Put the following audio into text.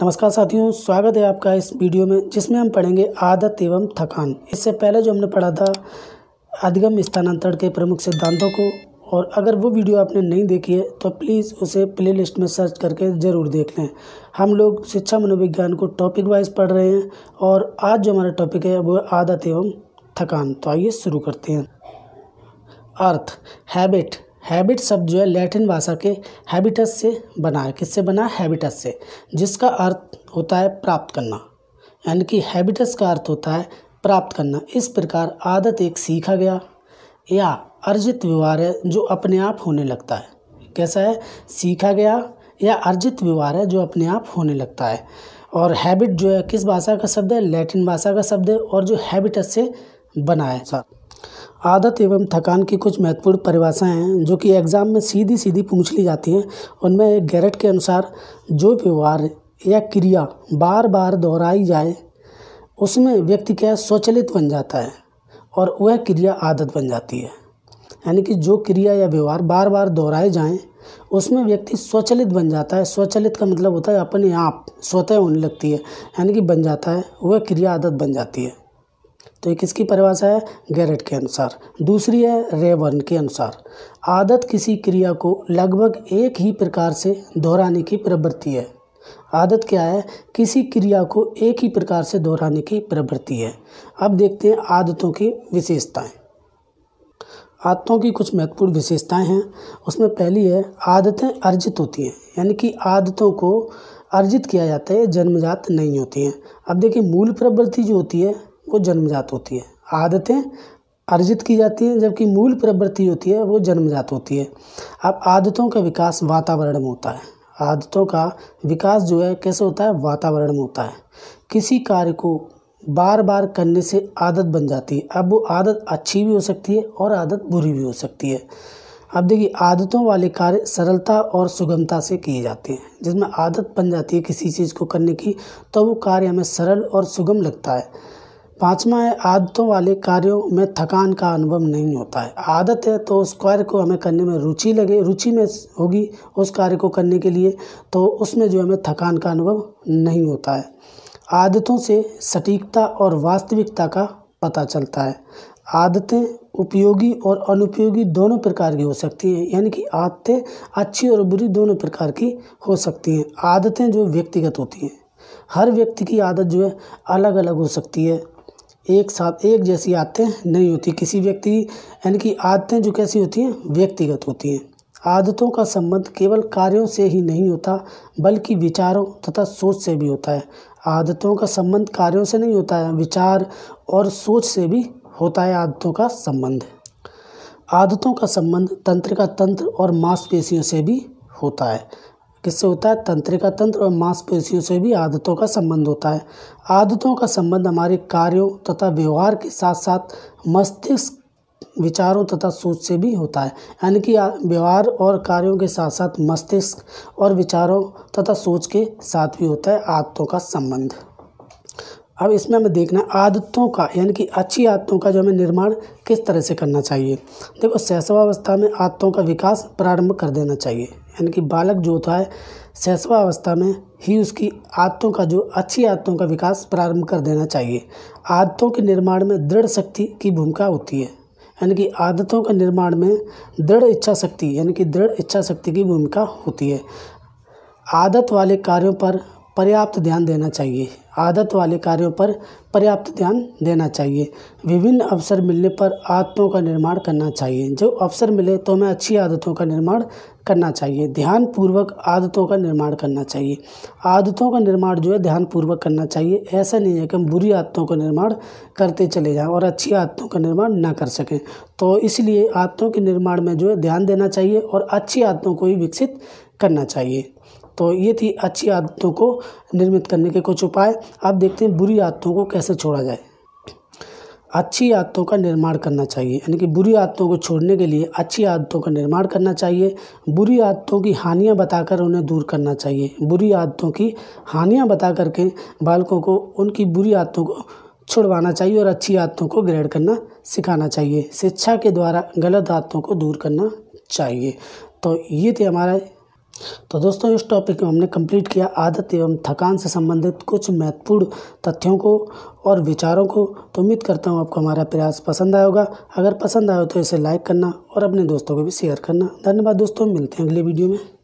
नमस्कार साथियों स्वागत है आपका इस वीडियो में जिसमें हम पढ़ेंगे आदत एवं थकान इससे पहले जो हमने पढ़ा था अधिगम स्थानांतरण के प्रमुख सिद्धांतों को और अगर वो वीडियो आपने नहीं देखी है तो प्लीज़ उसे प्ले लिस्ट में सर्च करके ज़रूर देख लें हम लोग शिक्षा मनोविज्ञान को टॉपिक वाइज पढ़ रहे हैं और आज जो हमारा टॉपिक है वो आदत एवं थकान तो आइए शुरू करते हैं अर्थ हैबिट हैबिट शब्द जो है लैटिन भाषा के हैबिटस से बना है किससे बना है हैबिटस से जिसका अर्थ होता है प्राप्त करना यानी कि हैबिटस का अर्थ होता है प्राप्त करना इस प्रकार आदत एक सीखा गया या अर्जित व्यवहार है जो अपने आप होने लगता है कैसा है सीखा गया या अर्जित व्यवहार है जो अपने आप होने लगता है और हैबिट जो है किस भाषा का शब्द है लैटिन भाषा का शब्द है और जो हैबिटस से बना है सर आदत एवं थकान की कुछ महत्वपूर्ण परिभाषाएँ हैं जो कि एग्ज़ाम में सीधी सीधी पूछ ली जाती हैं उनमें गैरट के अनुसार जो व्यवहार या क्रिया बार बार दोहराई जाए उसमें व्यक्ति क्या स्वचलित बन जाता है और वह क्रिया आदत बन जाती है यानी कि जो क्रिया या व्यवहार बार बार दोहराए जाएं उसमें व्यक्ति स्वचलित बन जाता है स्वचलित का मतलब होता है अपने आप स्वतः होने लगती है यानी कि बन जाता है वह क्रिया आदत बन जाती है तो ये किसकी परिभाषा है गैरेट के अनुसार दूसरी है रेवन के अनुसार आदत किसी क्रिया को लगभग एक ही प्रकार से दोहराने की प्रवृत्ति है आदत क्या है किसी क्रिया को एक ही प्रकार से दोहराने की प्रवृत्ति है अब देखते हैं आदतों की विशेषताएं आदतों की कुछ महत्वपूर्ण विशेषताएं हैं उसमें पहली है आदतें अर्जित होती हैं यानी कि आदतों को अर्जित किया जाता है जन्मजात नहीं होती हैं अब देखिए मूल प्रवृत्ति जो होती है वो जन्मजात होती है आदतें अर्जित की जाती हैं जबकि मूल प्रवृत्ति होती है वो जन्मजात होती है अब आदतों का विकास वातावरण में होता है आदतों का विकास जो है कैसे होता है वातावरण में होता है किसी कार्य को बार बार करने से आदत बन जाती है अब वो आदत अच्छी भी हो सकती है और आदत बुरी भी हो सकती है अब देखिए आदतों वाले कार्य सरलता और सुगमता से किए जाते हैं जिसमें आदत बन जाती है किसी चीज़ को करने की तो वो कार्य हमें सरल और सुगम लगता है पाँचवा है आदतों वाले कार्यों में थकान का अनुभव नहीं होता है आदत है तो उस कार्य को हमें करने में रुचि लगे रुचि में होगी उस कार्य को करने के लिए तो उसमें जो हमें थकान का अनुभव नहीं होता है आदतों से सटीकता और वास्तविकता का पता चलता है आदतें उपयोगी और अनुपयोगी दोनों प्रकार की हो सकती हैं यानी कि आदतें अच्छी और बुरी दोनों प्रकार की हो सकती हैं आदतें जो व्यक्तिगत होती हैं हर व्यक्ति की आदत जो है अलग अलग हो सकती है एक साथ एक जैसी आदतें नहीं होती किसी व्यक्ति यानी कि आदतें जो कैसी होती हैं व्यक्तिगत होती हैं आदतों का संबंध केवल कार्यों से ही नहीं होता बल्कि विचारों तथा सोच से भी होता है आदतों का संबंध कार्यों से नहीं होता है विचार और सोच से भी होता है आदतों का संबंध आदतों का संबंध तंत्र का तंत्र और मांसपेशियों से भी होता है किससे होता है तंत्रिका तंत्र और मांसपेशियों से भी आदतों का संबंध होता है आदतों का संबंध हमारे कार्यों तथा व्यवहार के साथ साथ मस्तिष्क विचारों तथा सोच से भी होता है यानी कि व्यवहार और कार्यों के साथ साथ मस्तिष्क और विचारों तथा सोच के साथ भी होता है आदतों का संबंध अब इसमें हमें देखना है आदतों का यानी कि अच्छी आदतों का जो हमें निर्माण किस तरह से करना चाहिए देखो सहसवावस्था में आदतों का विकास प्रारंभ कर देना चाहिए यानी कि बालक जो होता है शैशवावस्था में ही उसकी आदतों का जो अच्छी आदतों का विकास प्रारंभ कर देना चाहिए आदतों के निर्माण में दृढ़ शक्ति की भूमिका होती है यानी कि आदतों के निर्माण में दृढ़ इच्छा शक्ति यानी कि दृढ़ इच्छा शक्ति की भूमिका होती है आदत वाले कार्यों पर पर्याप्त ध्यान देना चाहिए आदत वाले कार्यों पर पर्याप्त ध्यान देना चाहिए विभिन्न अवसर मिलने पर आदतों का निर्माण करना चाहिए जो अवसर मिले तो हमें अच्छी आदतों का निर्माण करना चाहिए ध्यानपूर्वक आदतों का निर्माण करना चाहिए आदतों का निर्माण जो है ध्यानपूर्वक करना चाहिए ऐसा नहीं है कि हम बुरी आदतों का निर्माण करते चले जाएं और अच्छी आदतों का निर्माण ना कर सकें तो इसलिए आदतों के निर्माण में जो है ध्यान देना चाहिए और अच्छी आदतों को ही विकसित करना चाहिए तो ये थी अच्छी आदतों को निर्मित करने के कुछ उपाय आप देखते हैं बुरी आदतों को कैसे छोड़ा जाए अच्छी आदतों का निर्माण करना चाहिए यानी कि बुरी आदतों को छोड़ने के लिए अच्छी आदतों का निर्माण करना चाहिए बुरी आदतों की हानियाँ बताकर उन्हें दूर करना चाहिए बुरी आदतों की हानियाँ बता करके बालकों को उनकी बुरी आदतों को छुड़वाना चाहिए और अच्छी आदतों को ग्रहण करना सिखाना चाहिए शिक्षा के द्वारा गलत आदतों को दूर करना चाहिए तो ये थे हमारा तो दोस्तों इस टॉपिक में हमने कंप्लीट किया आदत एवं थकान से संबंधित कुछ महत्वपूर्ण तथ्यों को और विचारों को तो उम्मीद करता हूँ आपको हमारा प्रयास पसंद आया होगा अगर पसंद आया हो तो इसे लाइक करना और अपने दोस्तों को भी शेयर करना धन्यवाद दोस्तों मिलते हैं अगले वीडियो में